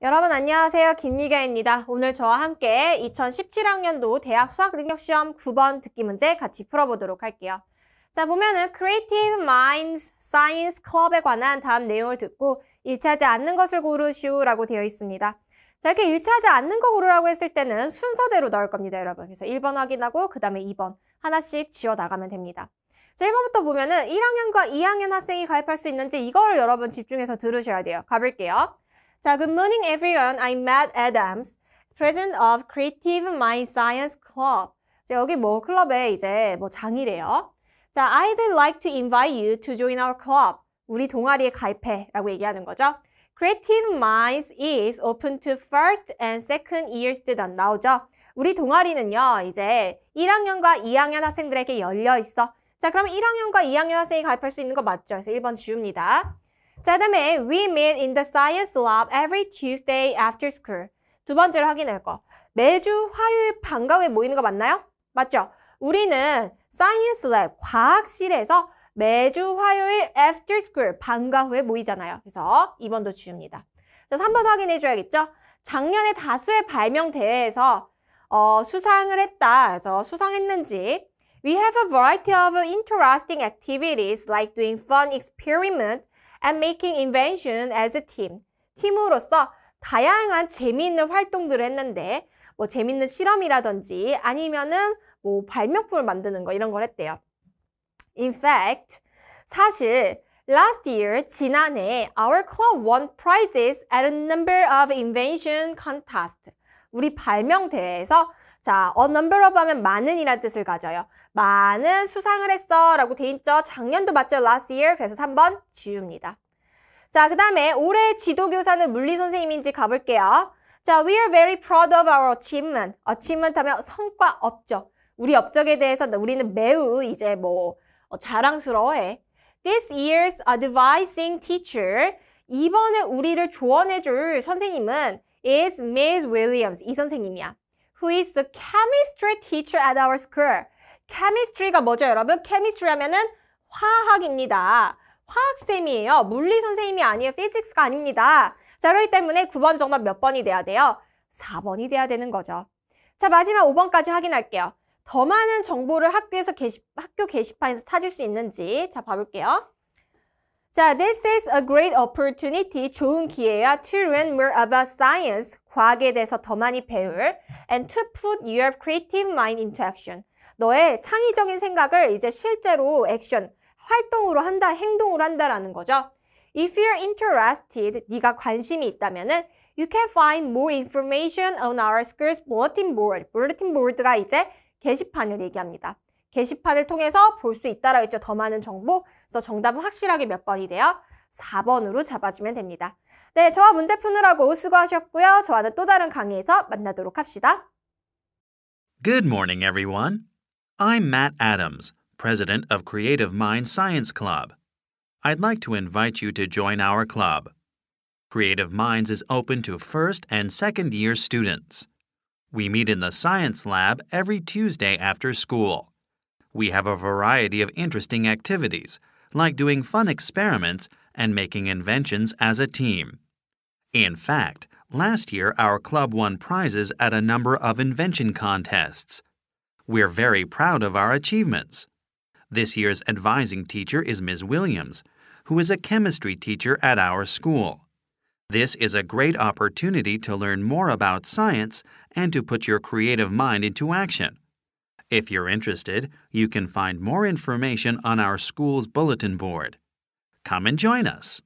여러분 안녕하세요. 김미가입니다. 오늘 저와 함께 2017학년도 대학 수학능력시험 9번 듣기 문제 같이 풀어보도록 할게요. 자 보면은 Creative Minds Science Club에 관한 다음 내용을 듣고 일치하지 않는 것을 고르시오라고 되어 있습니다. 자 이렇게 일치하지 않는 거 고르라고 했을 때는 순서대로 넣을 겁니다 여러분. 그래서 1번 확인하고 그 다음에 2번 하나씩 지워 나가면 됩니다. 자, 1번부터 보면은 1학년과 2학년 학생이 가입할 수 있는지 이걸 여러분 집중해서 들으셔야 돼요. 가볼게요. 자, good morning everyone. I'm Matt Adams, president of Creative Mind Science Club. 자, 여기 뭐 클럽에 이제 뭐 장이래요. 자, I'd like to invite you to join our club. 우리 동아리에 가입해 라고 얘기하는 거죠. Creative Minds is open to first and second year student 나오죠. 우리 동아리는요, 이제 1학년과 2학년 학생들에게 열려 있어. 자, 그럼 1학년과 2학년 학생이 가입할 수 있는 거 맞죠? 그래서 1번 지웁니다. 자, 다음에 we meet in the science lab every Tuesday after school. 두 번째로 확인할 거. 매주 화요일 방과후에 모이는 거 맞나요? 맞죠? 우리는 science lab, 과학실에서 매주 화요일 after school, 방과 후에 모이잖아요. 그래서 2번도 주입니다. 자, 3번 확인해 줘야겠죠? 작년에 다수의 발명 대회에서 어, 수상을 했다. 그래서 수상했는지 We have a variety of interesting activities like doing fun experiment and making invention as a team. 팀으로서 다양한 재미있는 활동들을 했는데 뭐 재밌는 실험이라든지 아니면은 뭐 발명품을 만드는 거 이런 걸 했대요. In fact, 사실 last year 지난해 our club won prizes at a number of invention contests. 우리 발명대회에서 자, a number of 하면 많은 이란 뜻을 가져요. 많은 수상을 했어 라고 돼 있죠. 작년도 맞죠? last year. 그래서 3번 지웁니다. 자, 그 다음에 올해 지도교사는 물리선생님인지 가볼게요. 자, we are very proud of our achievement. achievement 하면 성과 업적. 우리 업적에 대해서 우리는 매우 이제 뭐 어, 자랑스러워해. This year's advising teacher. 이번에 우리를 조언해줄 선생님은 is m s Williams. 이 선생님이야. who is a chemistry teacher at our school. chemistry가 뭐죠, 여러분? chemistry 하면은 화학입니다. 화학쌤이에요. 물리 선생님이 아니에요. physics가 아닙니다. 자, 그렇기 때문에 9번 정답 몇 번이 돼야 돼요? 4번이 돼야 되는 거죠. 자, 마지막 5번까지 확인할게요. 더 많은 정보를 학교에서 게시, 학교 게시판에서 찾을 수 있는지 자, 봐볼게요. 자, this is a great opportunity. 좋은 기회야. To learn more about science. 과학에 대해서 더 많이 배울. And to put your creative mind into action. 너의 창의적인 생각을 이제 실제로 액션, 활동으로 한다, 행동으로 한다라는 거죠. If you're interested, 네가 관심이 있다면 은 You can find more information on our school's bulletin board. bulletin board가 이제 게시판을 얘기합니다. 게시판을 통해서 볼 수 있다라고 했죠. 더 많은 정보. 그래서 정답은 확실하게 몇 번이 돼요? 4번으로 잡아주면 됩니다. 네, 저와 문제 푸느라고 수고하셨고요. 저와는 또 다른 강의에서 만나도록 합시다. Good morning, everyone. I'm Matt Adams, president of Creative Mind Science Club. I'd like to invite you to join our club. Creative Minds is open to first and second year students. We meet in the science lab every Tuesday after school. We have a variety of interesting activities, like doing fun experiments and making inventions as a team. In fact, last year our club won prizes at a number of invention contests. We're very proud of our achievements. This year's advising teacher is Ms. Williams, who is a chemistry teacher at our school. This is a great opportunity to learn more about science and to put your creative mind into action. If you're interested, you can find more information on our school's bulletin board. Come and join us.